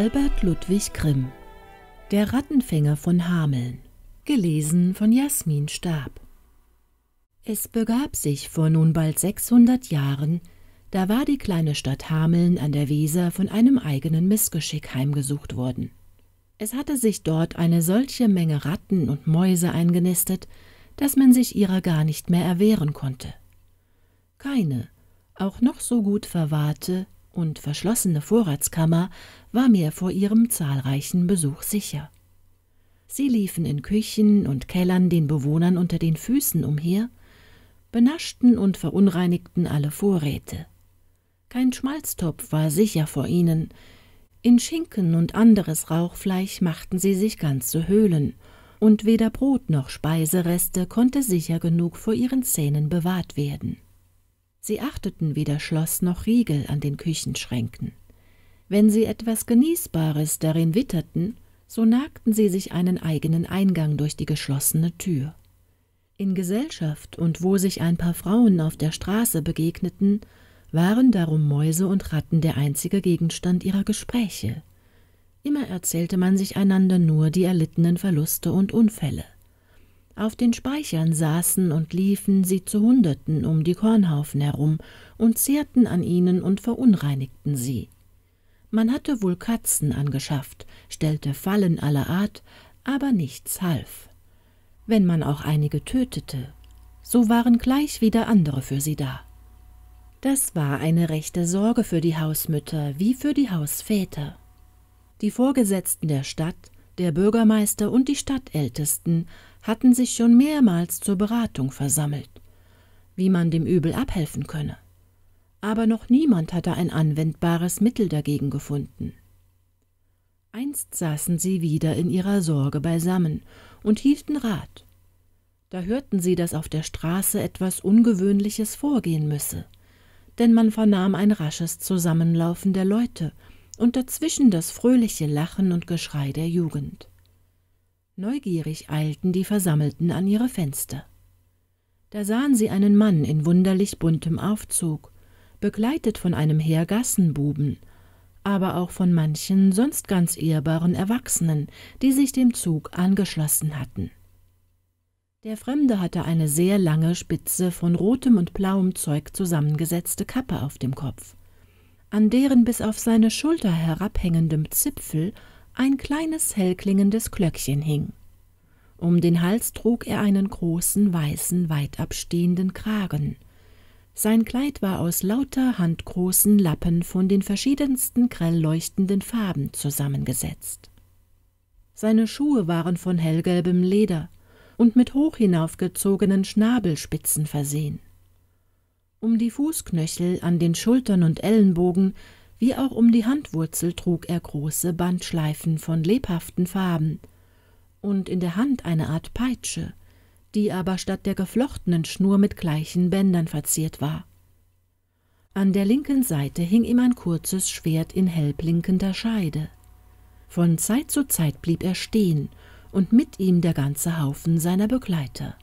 Albert Ludwig Grimm Der Rattenfänger von Hameln Gelesen von Jasmin Stab Es begab sich vor nun bald 600 Jahren, da war die kleine Stadt Hameln an der Weser von einem eigenen Missgeschick heimgesucht worden. Es hatte sich dort eine solche Menge Ratten und Mäuse eingenistet, dass man sich ihrer gar nicht mehr erwehren konnte. Keine, auch noch so gut verwahrte, und verschlossene Vorratskammer war mir vor ihrem zahlreichen Besuch sicher. Sie liefen in Küchen und Kellern den Bewohnern unter den Füßen umher, benaschten und verunreinigten alle Vorräte. Kein Schmalztopf war sicher vor ihnen, in Schinken und anderes Rauchfleisch machten sie sich ganze Höhlen, und weder Brot noch Speisereste konnte sicher genug vor ihren Zähnen bewahrt werden. Sie achteten weder Schloss noch Riegel an den Küchenschränken. Wenn sie etwas Genießbares darin witterten, so nagten sie sich einen eigenen Eingang durch die geschlossene Tür. In Gesellschaft und wo sich ein paar Frauen auf der Straße begegneten, waren darum Mäuse und Ratten der einzige Gegenstand ihrer Gespräche. Immer erzählte man sich einander nur die erlittenen Verluste und Unfälle. Auf den Speichern saßen und liefen sie zu Hunderten um die Kornhaufen herum und zehrten an ihnen und verunreinigten sie. Man hatte wohl Katzen angeschafft, stellte Fallen aller Art, aber nichts half. Wenn man auch einige tötete, so waren gleich wieder andere für sie da. Das war eine rechte Sorge für die Hausmütter wie für die Hausväter. Die Vorgesetzten der Stadt, der Bürgermeister und die Stadtältesten hatten sich schon mehrmals zur Beratung versammelt, wie man dem Übel abhelfen könne. Aber noch niemand hatte ein anwendbares Mittel dagegen gefunden. Einst saßen sie wieder in ihrer Sorge beisammen und hielten Rat. Da hörten sie, dass auf der Straße etwas Ungewöhnliches vorgehen müsse, denn man vernahm ein rasches Zusammenlaufen der Leute und dazwischen das fröhliche Lachen und Geschrei der Jugend. Neugierig eilten die Versammelten an ihre Fenster. Da sahen sie einen Mann in wunderlich buntem Aufzug, begleitet von einem Heer Gassenbuben, aber auch von manchen sonst ganz ehrbaren Erwachsenen, die sich dem Zug angeschlossen hatten. Der Fremde hatte eine sehr lange, spitze, von rotem und blauem Zeug zusammengesetzte Kappe auf dem Kopf, an deren bis auf seine Schulter herabhängendem Zipfel ein kleines hellklingendes Glöckchen hing. Um den Hals trug er einen großen, weißen, weit abstehenden Kragen. Sein Kleid war aus lauter handgroßen Lappen von den verschiedensten grell leuchtenden Farben zusammengesetzt. Seine Schuhe waren von hellgelbem Leder und mit hoch hinaufgezogenen Schnabelspitzen versehen. Um die Fußknöchel, an den Schultern und Ellenbogen wie auch um die Handwurzel trug er große Bandschleifen von lebhaften Farben und in der Hand eine Art Peitsche, die aber statt der geflochtenen Schnur mit gleichen Bändern verziert war. An der linken Seite hing ihm ein kurzes Schwert in hellblinkender Scheide. Von Zeit zu Zeit blieb er stehen und mit ihm der ganze Haufen seiner Begleiter.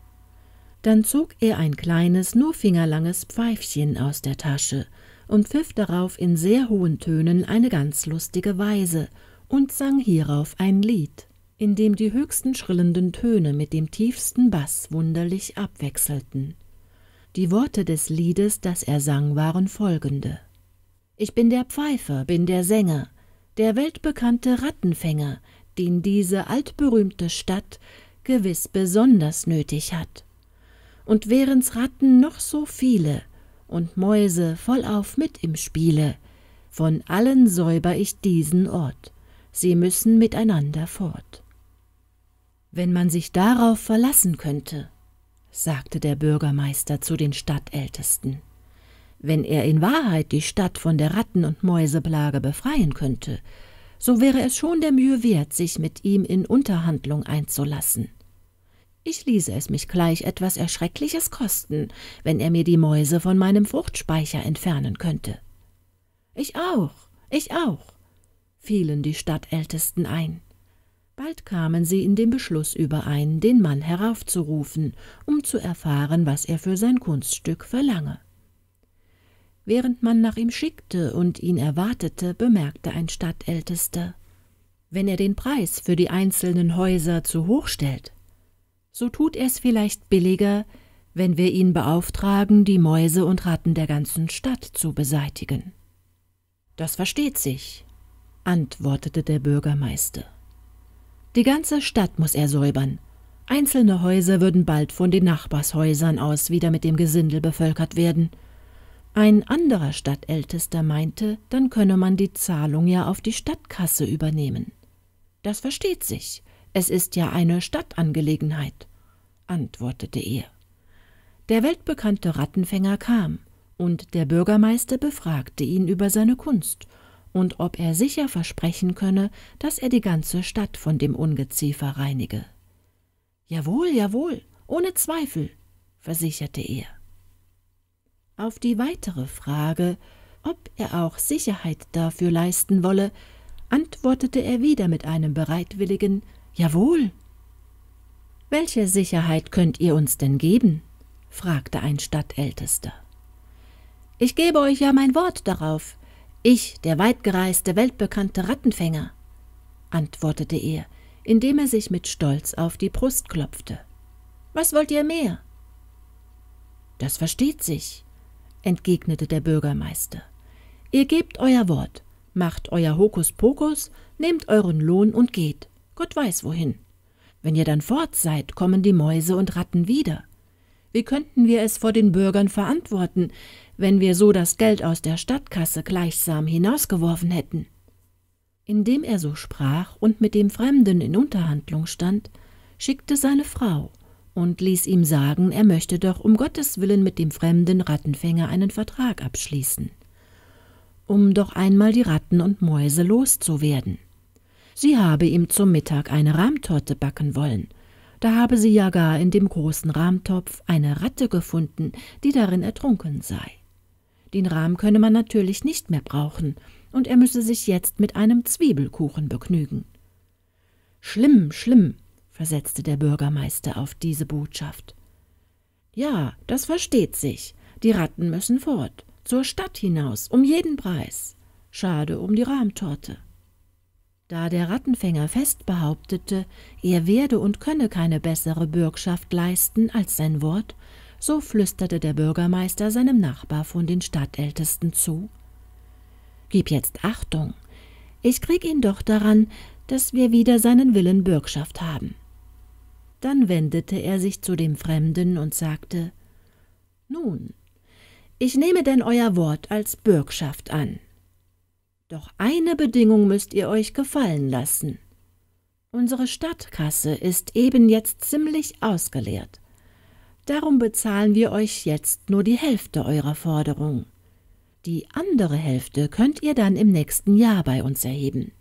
Dann zog er ein kleines, nur fingerlanges Pfeifchen aus der Tasche, und pfiff darauf in sehr hohen Tönen eine ganz lustige Weise und sang hierauf ein Lied, in dem die höchsten schrillenden Töne mit dem tiefsten Bass wunderlich abwechselten. Die Worte des Liedes, das er sang, waren folgende Ich bin der Pfeifer, bin der Sänger, der weltbekannte Rattenfänger, den diese altberühmte Stadt gewiss besonders nötig hat. Und wären's Ratten noch so viele, und Mäuse vollauf mit im Spiele. Von allen säuber ich diesen Ort. Sie müssen miteinander fort. Wenn man sich darauf verlassen könnte, sagte der Bürgermeister zu den Stadtältesten, wenn er in Wahrheit die Stadt von der Ratten- und Mäuseplage befreien könnte, so wäre es schon der Mühe wert, sich mit ihm in Unterhandlung einzulassen. Ich ließe es mich gleich etwas Erschreckliches kosten, wenn er mir die Mäuse von meinem Fruchtspeicher entfernen könnte. Ich auch, ich auch, fielen die Stadtältesten ein. Bald kamen sie in dem Beschluss überein, den Mann heraufzurufen, um zu erfahren, was er für sein Kunststück verlange. Während man nach ihm schickte und ihn erwartete, bemerkte ein Stadtältester, wenn er den Preis für die einzelnen Häuser zu hoch stellt, so tut er es vielleicht billiger, wenn wir ihn beauftragen, die Mäuse und Ratten der ganzen Stadt zu beseitigen. Das versteht sich, antwortete der Bürgermeister. Die ganze Stadt muss er säubern. Einzelne Häuser würden bald von den Nachbarshäusern aus wieder mit dem Gesindel bevölkert werden. Ein anderer Stadtältester meinte, dann könne man die Zahlung ja auf die Stadtkasse übernehmen. Das versteht sich. Es ist ja eine Stadtangelegenheit, antwortete er. Der weltbekannte Rattenfänger kam, und der Bürgermeister befragte ihn über seine Kunst und ob er sicher versprechen könne, dass er die ganze Stadt von dem Ungeziefer reinige. Jawohl, jawohl, ohne Zweifel, versicherte er. Auf die weitere Frage, ob er auch Sicherheit dafür leisten wolle, antwortete er wieder mit einem bereitwilligen Jawohl. Welche Sicherheit könnt ihr uns denn geben? fragte ein Stadtältester. Ich gebe euch ja mein Wort darauf, ich, der weitgereiste, weltbekannte Rattenfänger, antwortete er, indem er sich mit Stolz auf die Brust klopfte. Was wollt ihr mehr? Das versteht sich, entgegnete der Bürgermeister. Ihr gebt euer Wort, macht euer Hokuspokus, nehmt euren Lohn und geht. Gott weiß wohin. Wenn ihr dann fort seid, kommen die Mäuse und Ratten wieder. Wie könnten wir es vor den Bürgern verantworten, wenn wir so das Geld aus der Stadtkasse gleichsam hinausgeworfen hätten? Indem er so sprach und mit dem Fremden in Unterhandlung stand, schickte seine Frau und ließ ihm sagen, er möchte doch um Gottes willen mit dem fremden Rattenfänger einen Vertrag abschließen, um doch einmal die Ratten und Mäuse loszuwerden sie habe ihm zum Mittag eine Rahmtorte backen wollen. Da habe sie ja gar in dem großen Rahmtopf eine Ratte gefunden, die darin ertrunken sei. Den Rahm könne man natürlich nicht mehr brauchen, und er müsse sich jetzt mit einem Zwiebelkuchen begnügen. Schlimm, schlimm, versetzte der Bürgermeister auf diese Botschaft. Ja, das versteht sich. Die Ratten müssen fort, zur Stadt hinaus, um jeden Preis. Schade um die Rahmtorte da der Rattenfänger fest behauptete, er werde und könne keine bessere Bürgschaft leisten als sein Wort, so flüsterte der Bürgermeister seinem Nachbar von den Stadtältesten zu. Gib jetzt Achtung, ich krieg ihn doch daran, dass wir wieder seinen Willen Bürgschaft haben. Dann wendete er sich zu dem Fremden und sagte Nun, ich nehme denn euer Wort als Bürgschaft an. Doch eine Bedingung müsst ihr euch gefallen lassen. Unsere Stadtkasse ist eben jetzt ziemlich ausgeleert. Darum bezahlen wir euch jetzt nur die Hälfte eurer Forderung. Die andere Hälfte könnt ihr dann im nächsten Jahr bei uns erheben.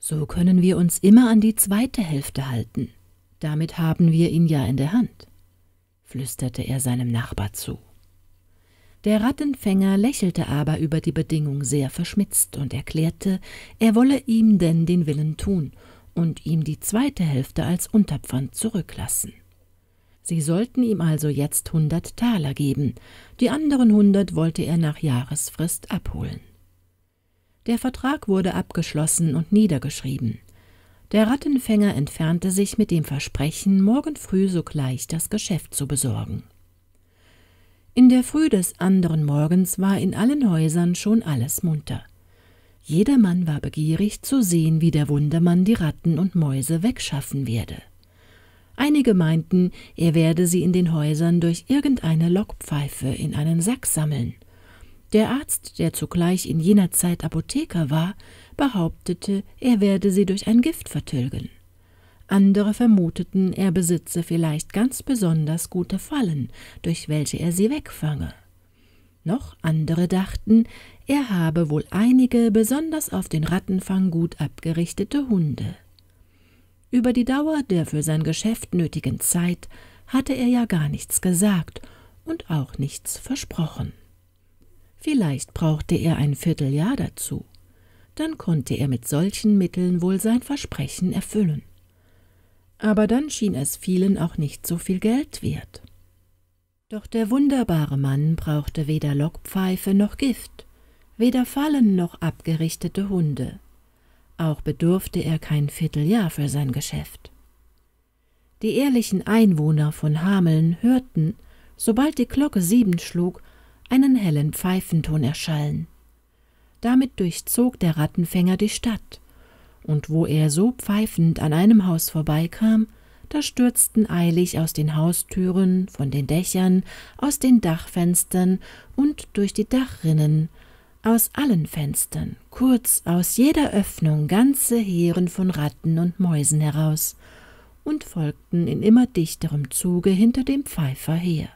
So können wir uns immer an die zweite Hälfte halten. Damit haben wir ihn ja in der Hand, flüsterte er seinem Nachbar zu. Der Rattenfänger lächelte aber über die Bedingung sehr verschmitzt und erklärte, er wolle ihm denn den Willen tun und ihm die zweite Hälfte als Unterpfand zurücklassen. Sie sollten ihm also jetzt hundert Taler geben, die anderen hundert wollte er nach Jahresfrist abholen. Der Vertrag wurde abgeschlossen und niedergeschrieben. Der Rattenfänger entfernte sich mit dem Versprechen, morgen früh sogleich das Geschäft zu besorgen. In der Früh des anderen Morgens war in allen Häusern schon alles munter. Jedermann war begierig zu sehen, wie der Wundermann die Ratten und Mäuse wegschaffen werde. Einige meinten, er werde sie in den Häusern durch irgendeine Lockpfeife in einen Sack sammeln. Der Arzt, der zugleich in jener Zeit Apotheker war, behauptete, er werde sie durch ein Gift vertilgen. Andere vermuteten, er besitze vielleicht ganz besonders gute Fallen, durch welche er sie wegfange. Noch andere dachten, er habe wohl einige besonders auf den Rattenfang gut abgerichtete Hunde. Über die Dauer der für sein Geschäft nötigen Zeit hatte er ja gar nichts gesagt und auch nichts versprochen. Vielleicht brauchte er ein Vierteljahr dazu. Dann konnte er mit solchen Mitteln wohl sein Versprechen erfüllen aber dann schien es vielen auch nicht so viel Geld wert. Doch der wunderbare Mann brauchte weder Lockpfeife noch Gift, weder Fallen noch abgerichtete Hunde. Auch bedurfte er kein Vierteljahr für sein Geschäft. Die ehrlichen Einwohner von Hameln hörten, sobald die Glocke sieben schlug, einen hellen Pfeifenton erschallen. Damit durchzog der Rattenfänger die Stadt, und wo er so pfeifend an einem Haus vorbeikam, da stürzten eilig aus den Haustüren, von den Dächern, aus den Dachfenstern und durch die Dachrinnen, aus allen Fenstern, kurz aus jeder Öffnung ganze Heeren von Ratten und Mäusen heraus und folgten in immer dichterem Zuge hinter dem Pfeifer her.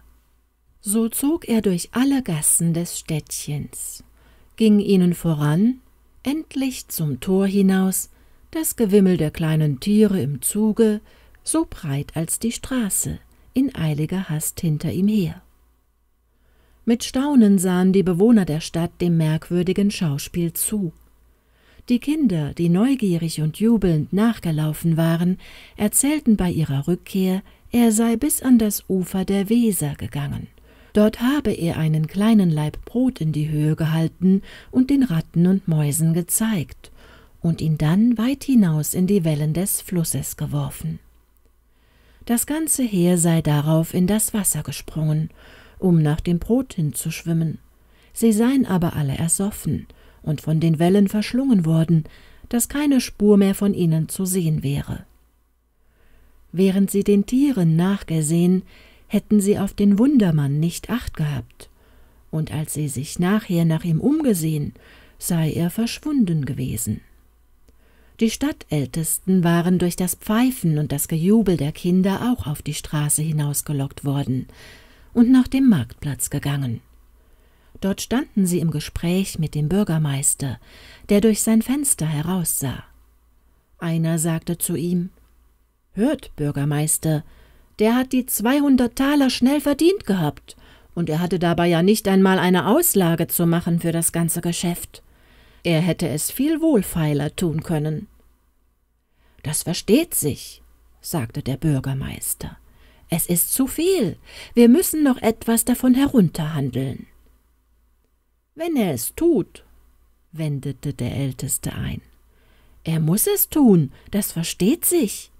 So zog er durch alle Gassen des Städtchens, ging ihnen voran, endlich zum Tor hinaus, das Gewimmel der kleinen Tiere im Zuge, so breit als die Straße, in eiliger Hast hinter ihm her. Mit Staunen sahen die Bewohner der Stadt dem merkwürdigen Schauspiel zu. Die Kinder, die neugierig und jubelnd nachgelaufen waren, erzählten bei ihrer Rückkehr, er sei bis an das Ufer der Weser gegangen. Dort habe er einen kleinen Laib Brot in die Höhe gehalten und den Ratten und Mäusen gezeigt, und ihn dann weit hinaus in die Wellen des Flusses geworfen. Das ganze Heer sei darauf in das Wasser gesprungen, um nach dem Brot hinzuschwimmen. Sie seien aber alle ersoffen und von den Wellen verschlungen worden, dass keine Spur mehr von ihnen zu sehen wäre. Während sie den Tieren nachgesehen, hätten sie auf den Wundermann nicht acht gehabt, und als sie sich nachher nach ihm umgesehen, sei er verschwunden gewesen. Die Stadtältesten waren durch das Pfeifen und das Gejubel der Kinder auch auf die Straße hinausgelockt worden und nach dem Marktplatz gegangen. Dort standen sie im Gespräch mit dem Bürgermeister, der durch sein Fenster heraussah. Einer sagte zu ihm Hört, Bürgermeister, der hat die zweihundert Taler schnell verdient gehabt, und er hatte dabei ja nicht einmal eine Auslage zu machen für das ganze Geschäft er hätte es viel wohlfeiler tun können. Das versteht sich, sagte der Bürgermeister. Es ist zu viel. Wir müssen noch etwas davon herunterhandeln. Wenn er es tut, wendete der Älteste ein. Er muss es tun, das versteht sich,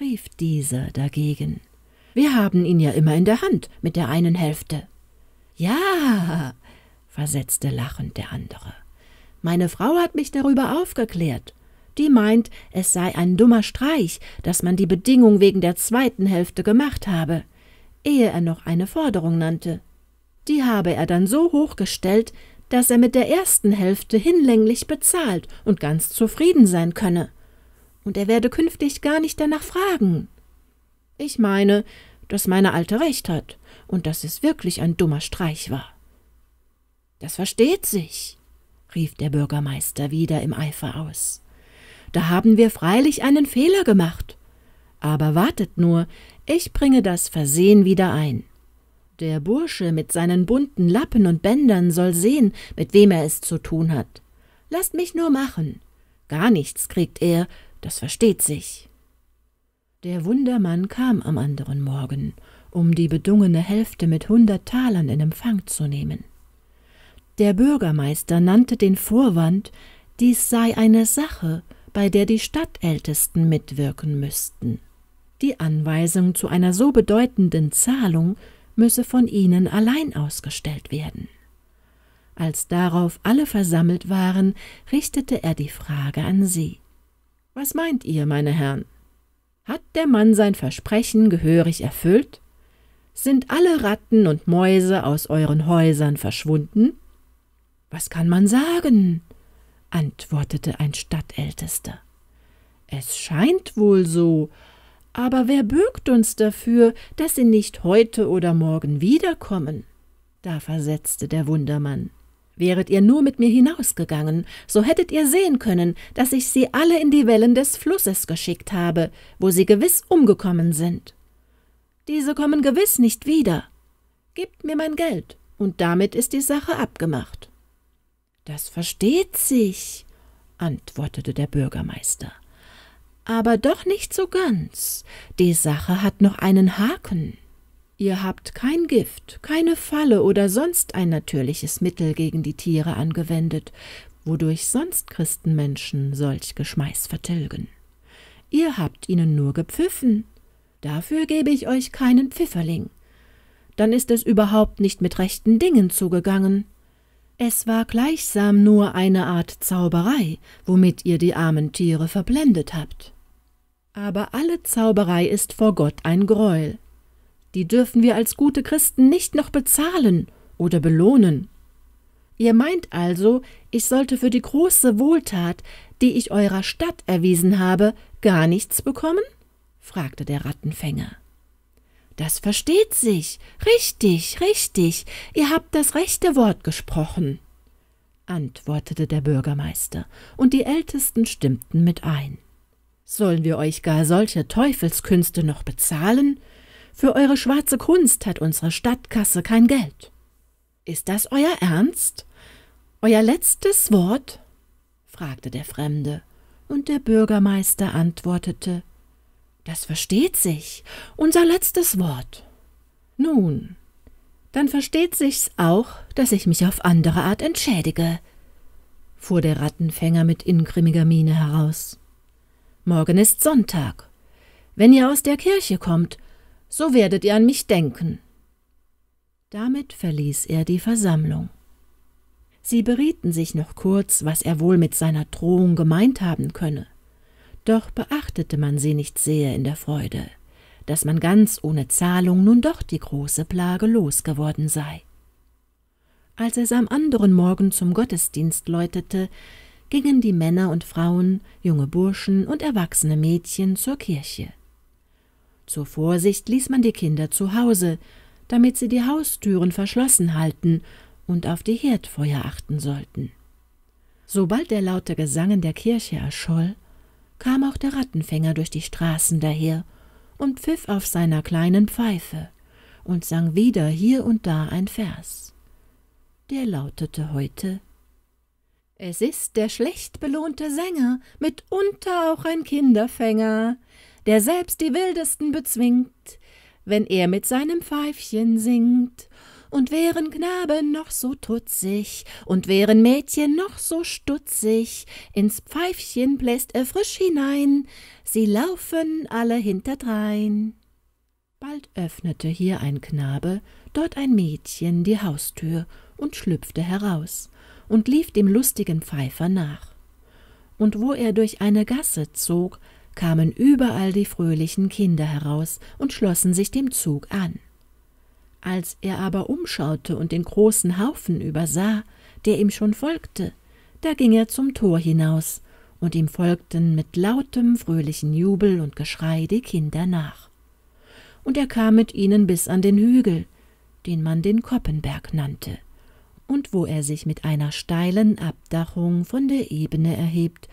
rief dieser dagegen. Wir haben ihn ja immer in der Hand mit der einen Hälfte. Ja, versetzte lachend der andere. Meine Frau hat mich darüber aufgeklärt. Die meint, es sei ein dummer Streich, dass man die Bedingung wegen der zweiten Hälfte gemacht habe, ehe er noch eine Forderung nannte. Die habe er dann so hoch gestellt, dass er mit der ersten Hälfte hinlänglich bezahlt und ganz zufrieden sein könne. Und er werde künftig gar nicht danach fragen. Ich meine, dass meine Alte recht hat und dass es wirklich ein dummer Streich war. Das versteht sich rief der Bürgermeister wieder im Eifer aus. Da haben wir freilich einen Fehler gemacht. Aber wartet nur, ich bringe das Versehen wieder ein. Der Bursche mit seinen bunten Lappen und Bändern soll sehen, mit wem er es zu tun hat. Lasst mich nur machen. Gar nichts kriegt er, das versteht sich. Der Wundermann kam am anderen Morgen, um die bedungene Hälfte mit hundert Talern in Empfang zu nehmen. Der Bürgermeister nannte den Vorwand, dies sei eine Sache, bei der die Stadtältesten mitwirken müssten. Die Anweisung zu einer so bedeutenden Zahlung müsse von ihnen allein ausgestellt werden. Als darauf alle versammelt waren, richtete er die Frage an sie. Was meint ihr, meine Herren? Hat der Mann sein Versprechen gehörig erfüllt? Sind alle Ratten und Mäuse aus euren Häusern verschwunden? Was kann man sagen? antwortete ein Stadtältester. Es scheint wohl so, aber wer bürgt uns dafür, dass sie nicht heute oder morgen wiederkommen? Da versetzte der Wundermann. Wäret ihr nur mit mir hinausgegangen, so hättet ihr sehen können, dass ich sie alle in die Wellen des Flusses geschickt habe, wo sie gewiss umgekommen sind. Diese kommen gewiss nicht wieder. Gebt mir mein Geld, und damit ist die Sache abgemacht. Das versteht sich, antwortete der Bürgermeister. Aber doch nicht so ganz. Die Sache hat noch einen Haken. Ihr habt kein Gift, keine Falle oder sonst ein natürliches Mittel gegen die Tiere angewendet, wodurch sonst Christenmenschen solch Geschmeiß vertilgen. Ihr habt ihnen nur gepfiffen. Dafür gebe ich euch keinen Pfifferling. Dann ist es überhaupt nicht mit rechten Dingen zugegangen. Es war gleichsam nur eine Art Zauberei, womit ihr die armen Tiere verblendet habt. Aber alle Zauberei ist vor Gott ein Greuel. Die dürfen wir als gute Christen nicht noch bezahlen oder belohnen. Ihr meint also, ich sollte für die große Wohltat, die ich eurer Stadt erwiesen habe, gar nichts bekommen? fragte der Rattenfänger. Das versteht sich. Richtig, richtig. Ihr habt das rechte Wort gesprochen, antwortete der Bürgermeister, und die Ältesten stimmten mit ein. Sollen wir euch gar solche Teufelskünste noch bezahlen? Für eure schwarze Kunst hat unsere Stadtkasse kein Geld. Ist das euer Ernst? Euer letztes Wort? fragte der Fremde, und der Bürgermeister antwortete das versteht sich. Unser letztes Wort. Nun, dann versteht sich's auch, dass ich mich auf andere Art entschädige, fuhr der Rattenfänger mit ingrimmiger Miene heraus. Morgen ist Sonntag. Wenn ihr aus der Kirche kommt, so werdet ihr an mich denken. Damit verließ er die Versammlung. Sie berieten sich noch kurz, was er wohl mit seiner Drohung gemeint haben könne. Doch beachtete man sie nicht sehr in der Freude, dass man ganz ohne Zahlung nun doch die große Plage losgeworden sei. Als es am anderen Morgen zum Gottesdienst läutete, gingen die Männer und Frauen, junge Burschen und erwachsene Mädchen zur Kirche. Zur Vorsicht ließ man die Kinder zu Hause, damit sie die Haustüren verschlossen halten und auf die Herdfeuer achten sollten. Sobald der laute Gesang in der Kirche erscholl, kam auch der Rattenfänger durch die Straßen daher und pfiff auf seiner kleinen Pfeife und sang wieder hier und da ein Vers. Der lautete heute Es ist der schlecht belohnte Sänger, mitunter auch ein Kinderfänger, der selbst die Wildesten bezwingt, wenn er mit seinem Pfeifchen singt und wären Knaben noch so tutzig, und wären Mädchen noch so stutzig, ins Pfeifchen bläst er frisch hinein, sie laufen alle hinterdrein. Bald öffnete hier ein Knabe, dort ein Mädchen die Haustür und schlüpfte heraus und lief dem lustigen Pfeifer nach. Und wo er durch eine Gasse zog, kamen überall die fröhlichen Kinder heraus und schlossen sich dem Zug an. Als er aber umschaute und den großen Haufen übersah, der ihm schon folgte, da ging er zum Tor hinaus, und ihm folgten mit lautem, fröhlichen Jubel und Geschrei die Kinder nach. Und er kam mit ihnen bis an den Hügel, den man den Koppenberg nannte, und wo er sich mit einer steilen Abdachung von der Ebene erhebt,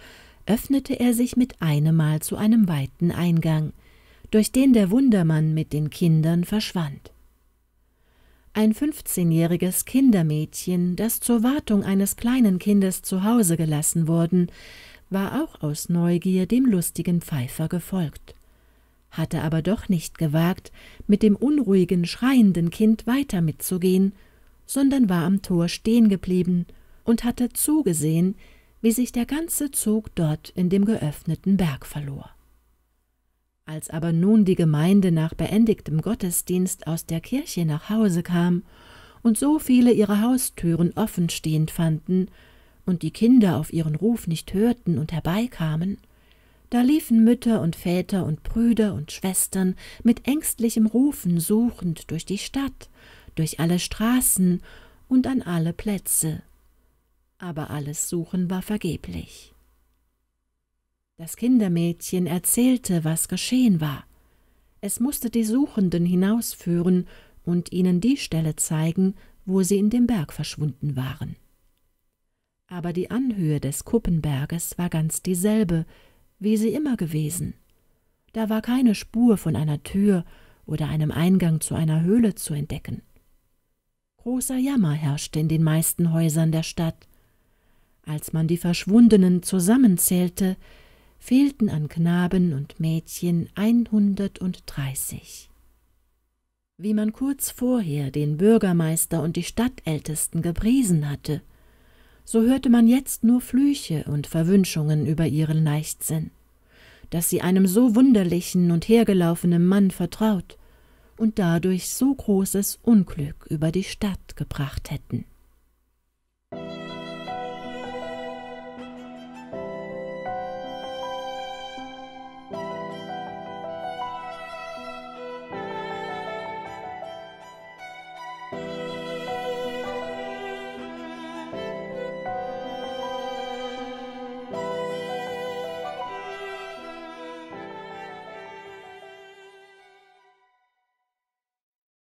öffnete er sich mit einem Mal zu einem weiten Eingang, durch den der Wundermann mit den Kindern verschwand ein 15-jähriges Kindermädchen, das zur Wartung eines kleinen Kindes zu Hause gelassen worden, war auch aus Neugier dem lustigen Pfeifer gefolgt, hatte aber doch nicht gewagt, mit dem unruhigen, schreienden Kind weiter mitzugehen, sondern war am Tor stehen geblieben und hatte zugesehen, wie sich der ganze Zug dort in dem geöffneten Berg verlor. Als aber nun die Gemeinde nach beendigtem Gottesdienst aus der Kirche nach Hause kam und so viele ihre Haustüren offenstehend fanden und die Kinder auf ihren Ruf nicht hörten und herbeikamen, da liefen Mütter und Väter und Brüder und Schwestern mit ängstlichem Rufen suchend durch die Stadt, durch alle Straßen und an alle Plätze. Aber alles Suchen war vergeblich. Das Kindermädchen erzählte, was geschehen war. Es musste die Suchenden hinausführen und ihnen die Stelle zeigen, wo sie in dem Berg verschwunden waren. Aber die Anhöhe des Kuppenberges war ganz dieselbe, wie sie immer gewesen. Da war keine Spur von einer Tür oder einem Eingang zu einer Höhle zu entdecken. Großer Jammer herrschte in den meisten Häusern der Stadt. Als man die Verschwundenen zusammenzählte, fehlten an Knaben und Mädchen 130. Wie man kurz vorher den Bürgermeister und die Stadtältesten gepriesen hatte, so hörte man jetzt nur Flüche und Verwünschungen über ihren Leichtsinn, dass sie einem so wunderlichen und hergelaufenen Mann vertraut und dadurch so großes Unglück über die Stadt gebracht hätten.